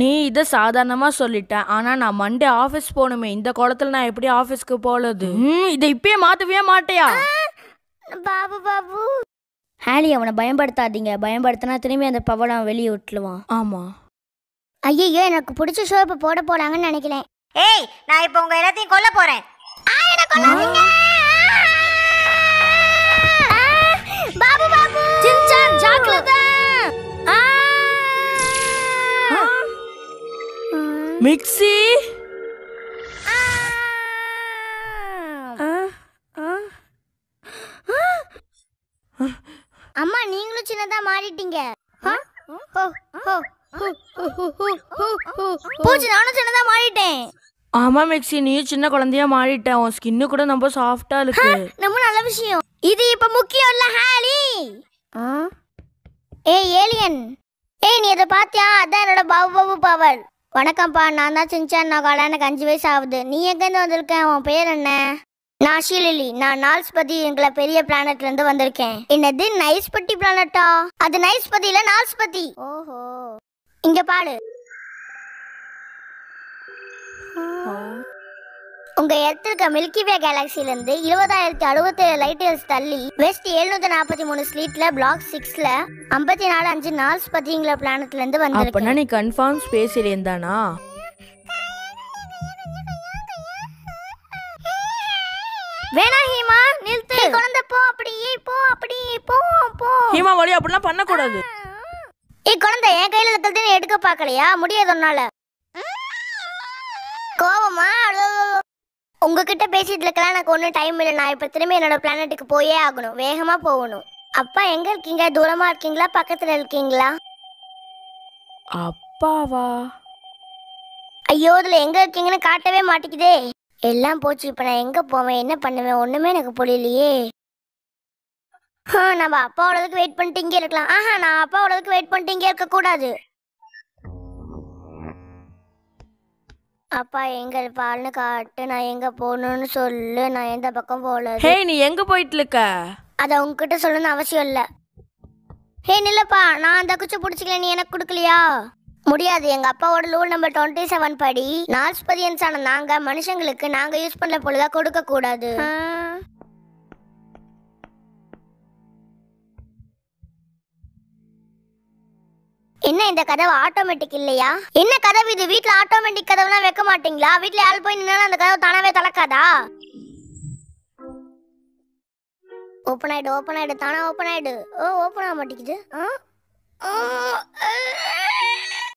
நீ இதை சாதாரணமாக சொல்லிட்ட ஆனால் நான் மண்டே ஆஃபீஸ் போகணுமே இந்த குளத்துல நான் எப்படி ஆஃபீஸ்க்கு போலது இதை இப்பயே மாற்றவே மாட்டையா பாபு பாபு ஹாலி அவனை பயன்படுத்தாதீங்க பயன்படுத்தினா திரும்பி அந்த பவளம் வெளியே விட்டுலுவான் ஆமாம் ஐயோ எனக்கு பிடிச்ச ஷோ போட போறாங்கன்னு நினைக்கிறேன் ஏய் நான் இப்போ உங்கள் எல்லாத்தையும் கொல்ல போகிறேன் மிக்ஸி அம்மா நீங்களும் சின்னதா மாறிட்டீங்க பூச்சி நானும் சின்னதா மாறிட்டேன் ஆமா மிக்ஸி நீயும் சின்ன குழந்தையா மாறிட்ட உன் ஸ்கின்னு கூட ரொம்ப சாஃப்டா இருக்கு ரொம்ப நல்ல விஷயம் இது இப்ப முக்கியம் இல்ல ஹாலி ஏய் ஏலியன் ஏய் நீ அதை பாத்தியா அதான் என்னோட பாபு பாபு பவர் வணக்கம்ப்பா நான் தான் நான் நகாலா எனக்கு அஞ்சு வயசு ஆகுது நீ எங்கேருந்து வந்திருக்கேன் உன் பேர் என்ன நான் ஷீலி நான் பதி எங்களை பெரிய பிளானட்லேருந்து வந்திருக்கேன் என்னது நைஸ்பட்டி பிளானட்டா அது நைஸ்பதி இல்லை பதி ஓஹோ இங்கே பாடு உங்கள் இடத்திற்கு மில்கி வே கேலக்சிலேருந்து இருபதாயிரத்தி அறுபத்தேழு லைட் இயர்ஸ் தள்ளி வெஸ்ட் எழுநூத்தி நாற்பத்தி மூணு ஸ்ட்ரீட்ல பிளாக் சிக்ஸ்ல ஐம்பத்தி நாலு அஞ்சு நாள்ஸ் பற்றிங்கிற பிளானத்துலேருந்து வந்திருக்கு அப்படின்னா நீ கன்ஃபார்ம் ஸ்பேஸில் இருந்தானா வேணா ஹீமா நிறுத்து குழந்தை போ அப்படி போ அப்படி போ போ ஹீமா வழி அப்படிலாம் பண்ணக்கூடாது ஏய் குழந்தை என் கையில் இருக்கிறது எடுக்க பார்க்கலையா முடியாது உன்னால உங்ககிட்ட பேசிட்டு இருக்கலாம் எனக்கு ஒன்றும் டைம் இல்லை நான் இப்போ திரும்பி என்னோட பிளானட்டுக்கு போயே ஆகணும் வேகமாக போகணும் அப்பா எங்கே இருக்கீங்க தூரமாக இருக்கீங்களா பக்கத்தில் இருக்கீங்களா அப்பாவா ஐயோ இதில் எங்கே இருக்கீங்கன்னு காட்டவே மாட்டேங்குதே எல்லாம் போச்சு இப்போ நான் எங்கே போவேன் என்ன பண்ணுவேன் ஒன்றுமே எனக்கு புரியலையே ஆ நம்ம அப்பாவோடதுக்கு வெயிட் பண்ணிட்டு இங்கே இருக்கலாம் ஆஹா நான் அப்பாவோடதுக்கு வெயிட் பண்ணிட்டு இங்கே இருக்கக்கூடாது அப்பா எங்கள் பால்னு காட்டு நான் எங்க போகணும்னு சொல்லு நான் எந்த பக்கம் போல ஹே நீ எங்க போயிட்டு இருக்க அதை உங்ககிட்ட சொல்லணும்னு அவசியம் இல்லை ஹே நில்லப்பா நான் அந்த குச்சி பிடிச்சிக்கல நீ எனக்கு கொடுக்கலையா முடியாது எங்க அப்பாவோட ரூல் நம்பர் டுவெண்ட்டி செவன் படி ஆன நாங்க மனுஷங்களுக்கு நாங்க யூஸ் பண்ண பொழுதா கொடுக்க கூடாது இந்த கதவு ஆட்டோமேட்டிக் இல்லையா என்ன கதவு இது வீட்டுல ஆட்டோமேட்டிக் கதவுலாம் வைக்க மாட்டீங்களா வீட்டுல யாரு போய் நின்னாலும் அந்த கதவு தானவே தளக்காதா ஓப்பன் ஆயிடு ஓப்பன் ஆயிடு தானா ஓப்பன் ஆயிடு ஓ ஓப்பன் ஆக மாட்டேங்குது